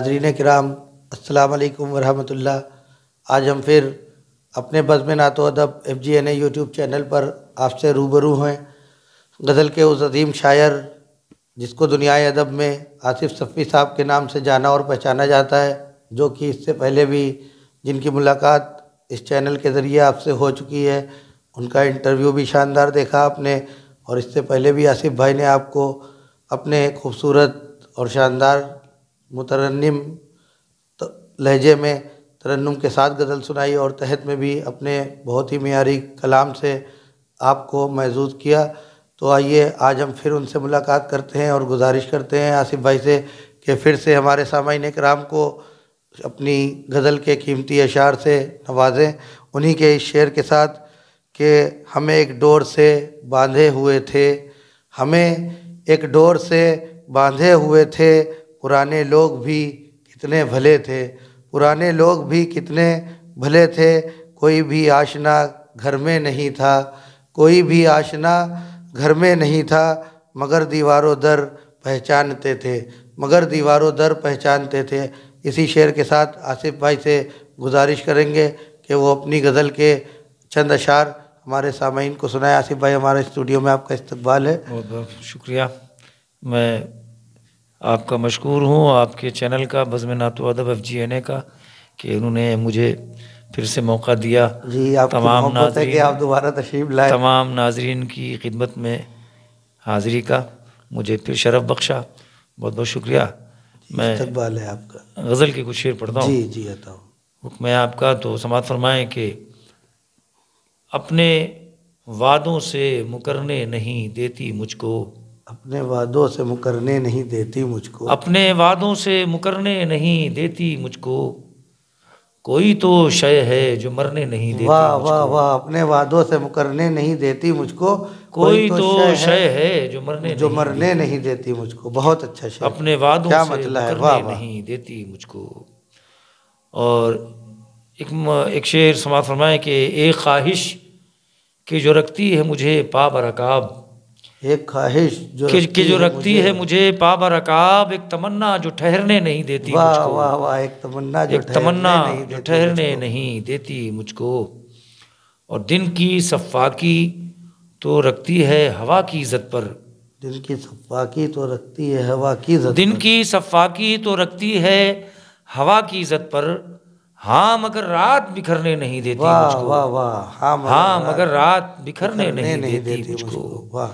नाजरीन कराम अल्लाम वरहमतुल्ला आज हम फिर अपने बज़ में नातो अदब F G N A YouTube channel पर आपसे रूबरू हैं गज़ल के उस अजीम शायर जिसको दुनियाए अदब में आसिफ सफ़ी साहब के नाम से जाना और पहचाना जाता है जो कि इससे पहले भी जिनकी मुलाकात इस चैनल के ज़रिए आपसे हो चुकी है उनका इंटरव्यू भी शानदार देखा आपने और इससे पहले भी आसिफ भाई ने आपको अपने खूबसूरत और शानदार मुतरन्नम लहजे में तरन्नुम के साथ गज़ल सुनाई और तहत में भी अपने बहुत ही मीरी कलाम से आपको महजूद किया तो आइए आज हम फिर उनसे मुलाकात करते हैं और गुजारिश करते हैं आसिफ भाई से कि फिर से हमारे सामाइन कराम को अपनी गज़ल के कीमती अशार से नवाजें उन्हीं के इस शेर के साथ कि हमें एक डोर से बांधे हुए थे हमें एक डोर से बांधे हुए थे पुराने लोग भी कितने भले थे पुराने लोग भी कितने भले थे कोई भी आशना घर में नहीं था कोई भी आशना घर में नहीं था मगर दीवारों दर पहचानते थे मगर दीवारों दर पहचानते थे इसी शेर के साथ आसिफ भाई से गुजारिश करेंगे कि वो अपनी गज़ल के चंद अशार हमारे सामीन को सुनाए आसिफ भाई हमारे स्टूडियो में आपका इस्तबाल है बहुत बहुत शुक्रिया मैं आपका मशहूर हूँ आपके चैनल का बज़म नात अदब एफ जी एन ए का कि उन्होंने मुझे फिर से मौका दिया जी आप तो तमाम नाजरीन कि आप दोबारा तशरीफ़ लाए तमाम नाजरीन की खिदमत में हाज़िरी का मुझे फिर शरफ बख्शा बहुत बहुत शुक्रिया मैं इस्तकबाल है आपका गज़ल की कुछ शेर पढ़ता हूँ जी जी आता हूँ हुक्म आपका तो समात फरमाएँ कि अपने वादों से मुकरने नहीं देती मुझको अपने वादों से मुकरने नहीं देती मुझको अपने वादों से मुकरने नहीं देती मुझको कोई तो शय है जो मरने नहीं देती वाह वाह वाह अपने वादों से मुकरने नहीं देती मुझको कोई तो, तो शय है जो मरने जो नहीं मरने नहीं देती मुझको बहुत अच्छा शय अपने वादों क्या से मतलब है वाह नहीं देती मुझको और एक एक शेर समाज फरमाए कि एक ख्वाहिश की जो रखती है मुझे पा बरकाब एक ख्वाहिश जो कि, रखती, कि जो रखती है, है मुझे पाब रकाब एक तमन्ना जो ठहरने नहीं देती वाह वाह वाह एक तमन्ना जो एक तमन्ना जो ठहरने नहीं देती मुझको और दिन की सफाकी तो रखती है हवा की इज्जत पर दिन की सफाकी तो रखती है हवा की इज्जत दिन की सफाकी तो रखती है हवा की इज्जत पर हाँ मगर रात बिखरने नहीं देती वाह वाह वाह हाँ मगर हाँ, रात बिखरने नहीं देती मुझको वाह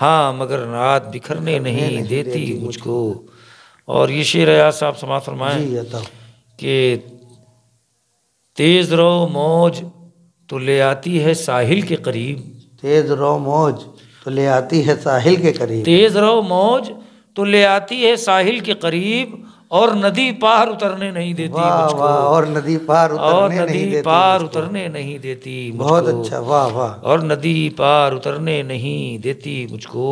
हाँ मगर रात बिखरने नहीं, नहीं देती, देती मुझको और ये शेर अयाज साहब समाज फरमाए तो। कि तेज़ रो मौज तो ले आती है साहिल के करीब तेज़ रो मौज तो ले आती है साहिल के करीब तेज़ रो मौज तो ले आती है साहिल के करीब और नदी पार उतरने नहीं देती वाह वाह और नदी पार उतरने और नदी नहीं देती पार उतरने नहीं देती बहुत अच्छा वाह वाह और नदी पार उतरने नहीं देती मुझको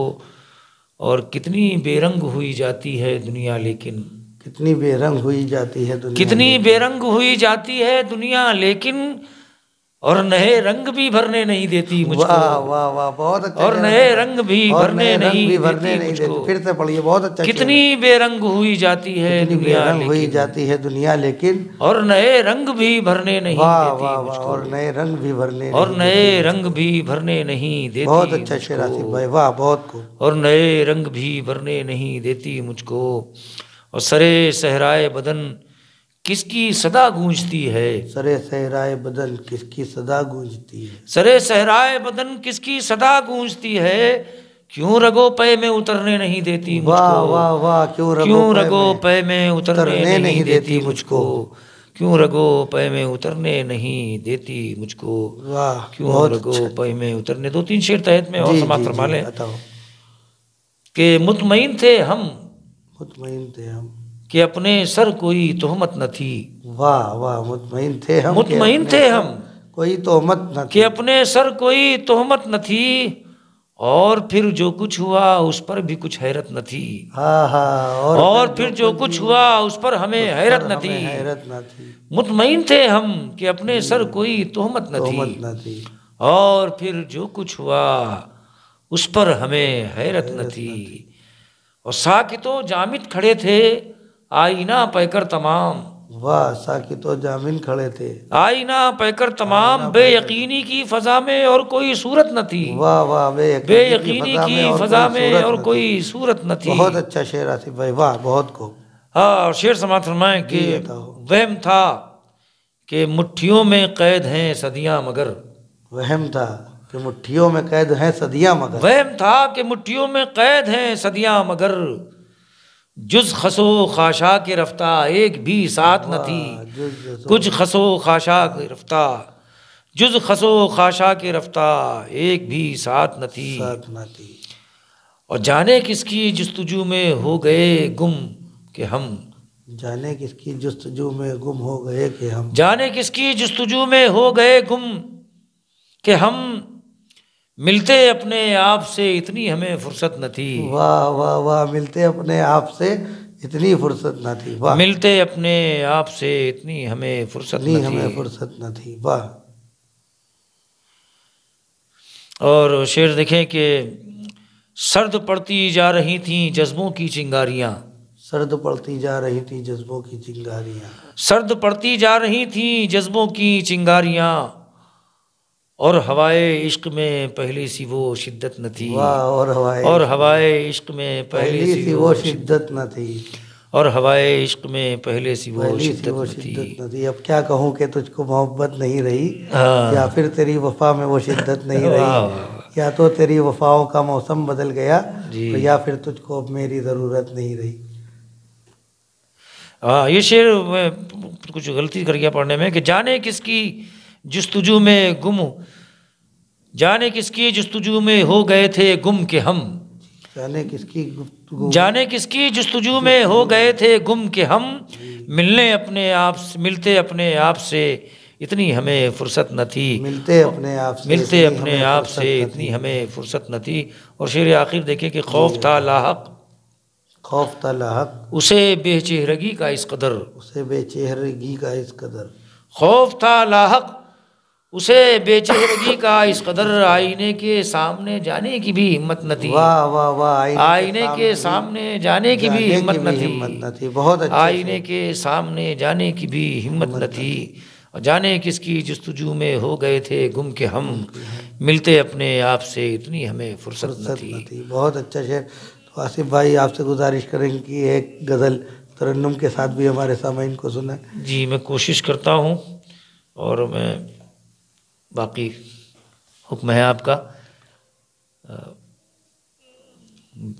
और कितनी बेरंग हुई जाती है दुनिया लेकिन कितनी बेरंग हुई जाती है दुनिया कितनी बेरंग हुई जाती है दुनिया लेकिन और नए रंग भी भरने नहीं देती मुझको वाह वाह वाह बहुत अच्छा और नए रंग भी भरने रंग नहीं भी भरने देती नहीं देती फिर से पढ़िए बहुत अच्छा कितनी बेरंग हुई जाती है दुनिया हुई जाती है दुनिया लेकिन और नए रंग भी भरने नहीं वाह वाह वाह और नए रंग भी भरने और नए रंग भी भरने नहीं देती बहुत अच्छा शेर आसिफ भाई वाह बहुत और नए रंग भी भरने नहीं देती मुझको और सरे सहराए बदन किसकी सदा गूंजती है सरे सहराए बदन किसकी सदा गूंजती है सरे सहराए बदन किसकी सदा गूंजती है क्यों रगो पे में उतरने नहीं देती वाह वाह वाह क्यों रगो क्यों रगो पे में उतरने नहीं, नहीं देती मुझको क्यों रगो पे में उतरने नहीं देती मुझको वाह क्यों रगो अच्छा। पे में उतरने दो तीन शेर तहत में और समाप्त फरमा लें के मुतमिन थे हम मुतमिन थे हम कि अपने सर कोई तोहमत न थी वाह वाह मुतमिन थे हम मुतमिन थे हम कोई तोहमत न कि अपने सर कोई तोहमत न थी और फिर जो कुछ हुआ उस पर भी कुछ हैरत न थी हाँ, हाँ, और, और फिर जो कुछ हुआ उस पर हमें हैरत न थी हैरत न थी मुतमिन थे हम कि अपने हम्म। सर कोई तोहमत न थी न थी और फिर जो कुछ हुआ उस पर हमें हैरत न थी और साकितो जामित खड़े थे आई ना पैकर तमाम वाह साकी तो जामिन खड़े थे आई ना पैकर तमाम बे यकीनी की फजा में और कोई सूरत न थी वाह वाह बे बे यकीनी की फजा में और कोई सूरत न थी बहुत अच्छा शेर आसिफ भाई वाह बहुत खूब हाँ शेर समात फरमाए कि वहम था कि मुट्ठियों में कैद हैं सदियां मगर वहम था कि मुट्ठियों में कैद हैं सदियां मगर वहम था कि मुट्ठियों में कैद हैं सदियां मगर जुज खसो खाशा के रफ्ता एक भी साथ न थी कुछ खसो खाशा के रफ्ता जुज खसो खाशा के रफ्ता एक भी साथ न थी और जाने किसकी जस्तजू में हो गए गुम के हम जाने किसकी जस्तजू में गुम हो गए के हम जाने किसकी जस्तजू में हो गए गुम के हम मिलते अपने आप से इतनी हमें फुर्सत न थी वाह वाह वाह मिलते अपने आप से इतनी फुर्सत न थी वाह मिलते अपने आप से इतनी हमें फुर्सत नहीं हमें फुर्सत न थी वाह और शेर देखें कि सर्द पड़ती जा रही थी जज्बों की चिंगारियां सर्द पड़ती जा रही थी जज्बों की चिंगारियां सर्द पड़ती जा रही थी जज्बों की चिंगारियां और हवाए इश्क में पहले सी वो शिद्दत न थी और हवाए और हवाए इश्क में पहले सी वो शिद्दत न थी और हवाए इश्क में पहले सी वो शिद्दत वो शिद्दत न थी अब क्या कहूँ कि तुझको मोहब्बत नहीं रही हाँ। या फिर तेरी वफा में वो शिद्दत नहीं रही या तो तेरी वफाओं का मौसम बदल गया तो या फिर तुझको अब मेरी ज़रूरत नहीं रही हाँ ये शेर मैं कुछ गलती कर गया पढ़ने में कि जाने किसकी जस्तुजु में गुम जाने किसकी जस्तुजु में हो गए थे गुम के हम जाने किसकी जाने किसकी जस्तुजु में हो गए थे गुम के हम मिलने अपने आप मिलते अपने आप से इतनी हमें फुर्सत न थी मिलते अपने आप से मिलते अपने आप से इतनी हमें फुर्सत न थी और शेर आखिर देखें कि खौफ था लाहक खौफ था लाहक उसे बेचेहरगी का इस कदर उसे बेचेहरगी का इस कदर खौफ था लाहक उसे बेचैनी का इस कदर आईने के सामने जाने की भी हिम्मत न थी वाह वाह वाह आईने के सामने जाने की भी हिम्मत न थी हिम्मत न थी बहुत आईने के सामने जाने की भी हिम्मत न थी और जाने किसकी जस्तजू में हो गए थे गुम के हम मिलते अपने आप से इतनी हमें फुर्सत न थी।, बहुत अच्छा शेर तो आसिफ भाई आपसे गुजारिश करेंगे कि एक गज़ल तरन्नुम के साथ भी हमारे सामाइन को सुना जी मैं कोशिश करता हूँ और मैं बाकी हुक्म है आपका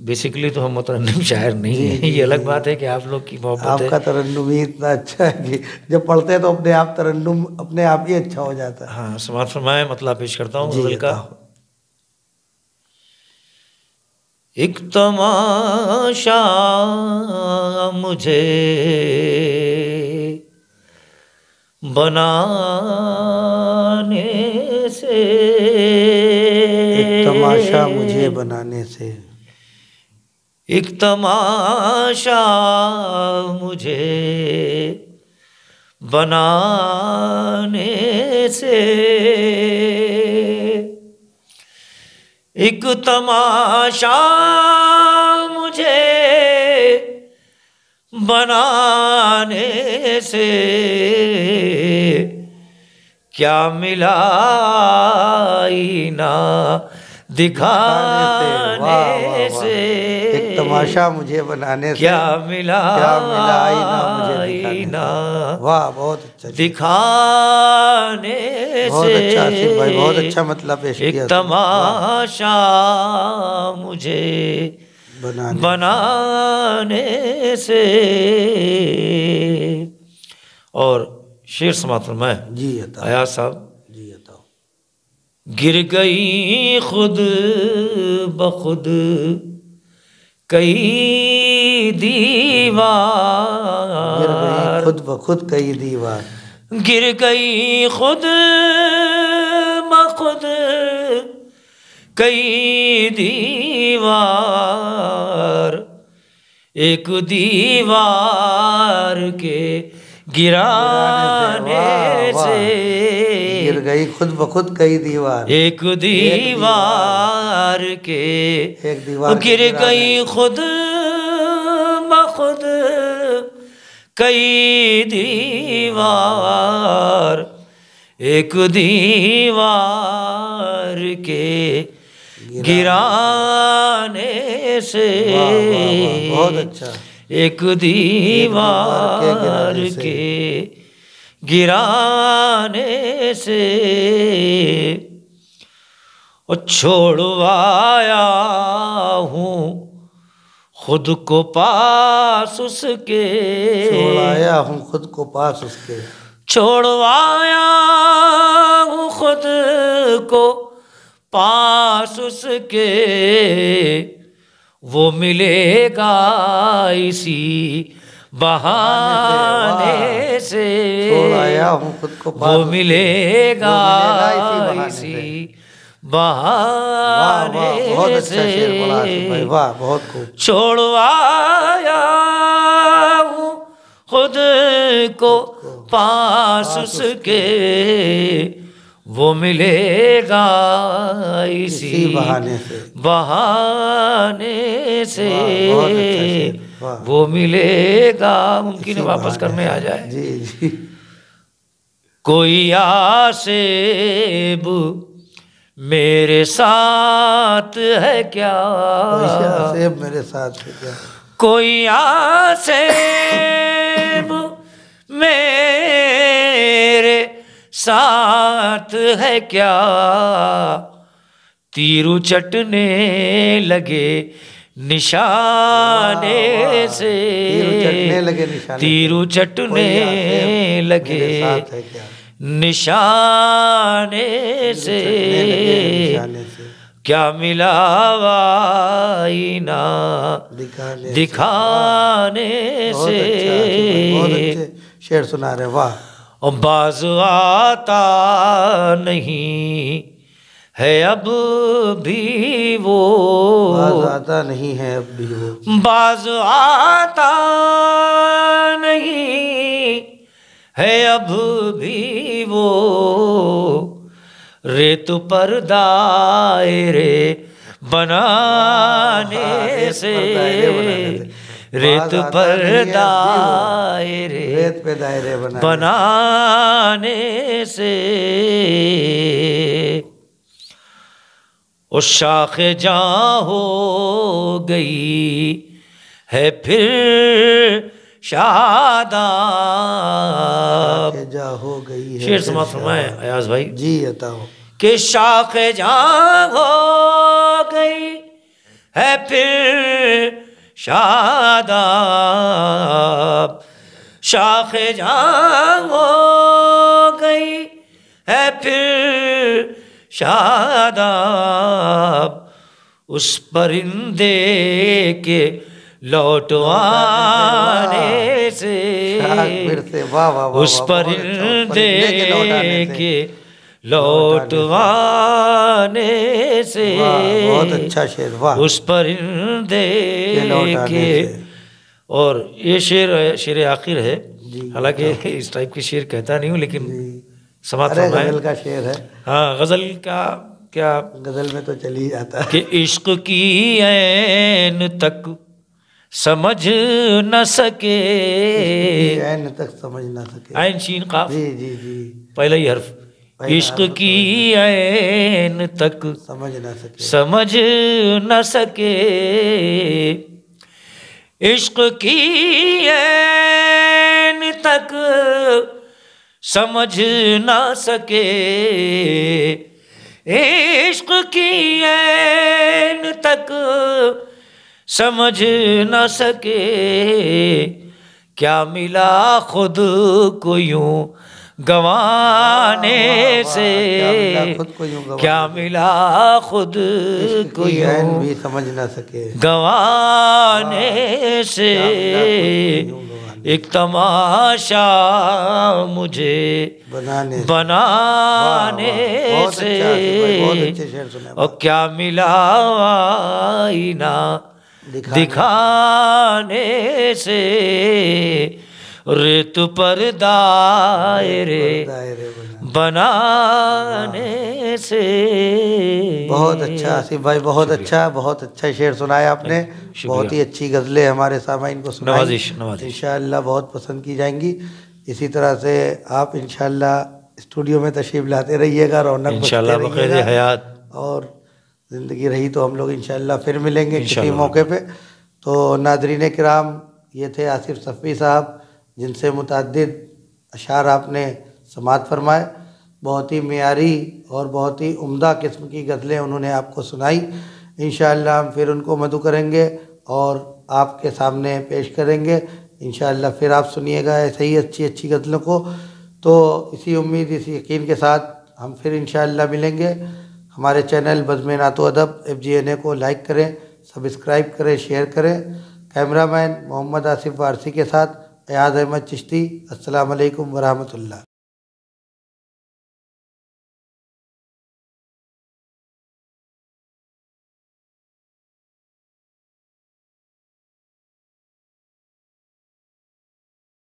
बेसिकली तो हम मुतरन्नम शायर नहीं है ये अलग बात है कि आप लोग की मोहब्बत आपका तरन्नुम ही इतना अच्छा है कि जब पढ़ते हैं तो अपने आप तरन्नुम अपने आप ही अच्छा हो जाता है हाँ समाज फरमाए मतलब पेश करता हूँ गजल का एक तमाशा मुझे बना तमाशा मुझे बनाने से एक तमाशा मुझे बनाने से एक तमाशा मुझे बनाने से क्या मिला ना दिखाने वा, वा, वा, से एक तमाशा मुझे बनाने से क्या मिला क्या मिला ना मुझे आईना वाह बहुत अच्छा दिखाने बहुत से बहुत अच्छा भाई बहुत अच्छा मतलब पेश किया एक तमाशा मुझे बनाने, बनाने से और शीर्ष मात्र मैं जी आया साहब जी गिर गई खुद बखुद कई दीवार खुद बखुद कई दीवार गिर गई खुद बखुद कई दीवार एक दीवार के गिराने से गिर गई खुद बखुद कई दीवार एक दीवार के एक दीवार गिर गई खुद बखुद कई दीवार एक दीवार के गिराने से बहुत अच्छा एक दीवार के गिराने से छोड़वाया हूँ खुद को पास उसके छोड़वाया हूँ खुद को पास उसके छोड़वाया हूँ खुद को पास उसके वो मिलेगा इसी बहाने से आया हूँ खुद को वो मिलेगा इसी बहाने से अच्छा वाह बहुत खूब छोड़वाया हूँ खुद को पास उसके वो मिलेगा इसी, इसी बहाने से बहाने से अच्छा वो मिलेगा मुमकिन वापस करने आ जाए जी जी कोई आसेब मेरे साथ है क्या कोई मेरे साथ है क्या कोई आसे मेरे साथ है क्या तीरु चटने लगे निशाने से तीरु चटने लगे निशाने से क्या मिलावाई ना दिखाने, दिखाने से अच्छा, शेर सुना रहे वाह बाज आता नहीं है अब भी वो बाज आता नहीं है अब भी वो बाज आता नहीं है अब भी वो रेतु पर दायरे बनाने से रेत पर दायरे रेत पे दायरे बनाने से उस शाख जा हो गई है फिर शादाब जा हो गई है शेर समाप्त फरमाए अयाज भाई जी बताओ कि शाख जा हो गई है फिर शादाब शाख हो गई है फिर शादाब उस परिंदे के लौट आने से, से वाह वाह अच्छा, उस परिंदे के लौट आने से बहुत अच्छा शेर वाह उस दे के और ये शेर शेर आखिर है हालांकि अच्छा। इस टाइप के शेर कहता नहीं हूँ लेकिन समाता का शेर है हाँ गजल का क्या गजल में तो चली जाता है कि इश्क की ऐन तक समझ न सके ऐन तक समझ न सके ऐन शीन का जी जी जी पहला ही हर्फ इश्क तो की आन तक समझ न सके समझ न सके इश्क की आन तक समझ न सके इश्क की आन तक समझ न सके क्या मिला खुद को यूं गंवाने से क्या मिला खुद को भी समझ ना सके गंवाने से एक तमाशा मुझे बनाने बनाने से अच्छा और क्या मिला आईना दिखाने से रेत पर दायरे बनाने हाँ। से बहुत अच्छा आसिफ भाई बहुत अच्छा बहुत अच्छा शेर सुनाया आपने बहुत ही अच्छी गज़लें हमारे सामने इनको सुनाई इन बहुत पसंद की जाएंगी इसी तरह से आप इन स्टूडियो में तशरीफ़ लाते रहिएगा रौनक हयात और ज़िंदगी रही तो हम लोग इन फिर मिलेंगे किसी मौके पर तो नादरीन कराम ये थे आसिफ सफ़ी साहब जिनसे मुतद अशार आपने समात फरमाए बहुत ही मीरी और बहुत ही उम्दा किस्म की गज़लें उन्होंने आपको सुनाई इन हम फिर उनको मधु करेंगे और आपके सामने पेश करेंगे इन फिर आप सुनिएगा ऐसे ही अच्छी अच्छी गज़लों को तो इसी उम्मीद इसी यकीन के साथ हम फिर इन मिलेंगे हमारे चैनल बज़म नातो अदब एफ जी एन ए को लाइक करें सब्सक्राइब करें शेयर करें कैमरामैन मोहम्मद आसिफ वारसी के साथ يا ذا ما تشتي السلام عليكم ورحمة الله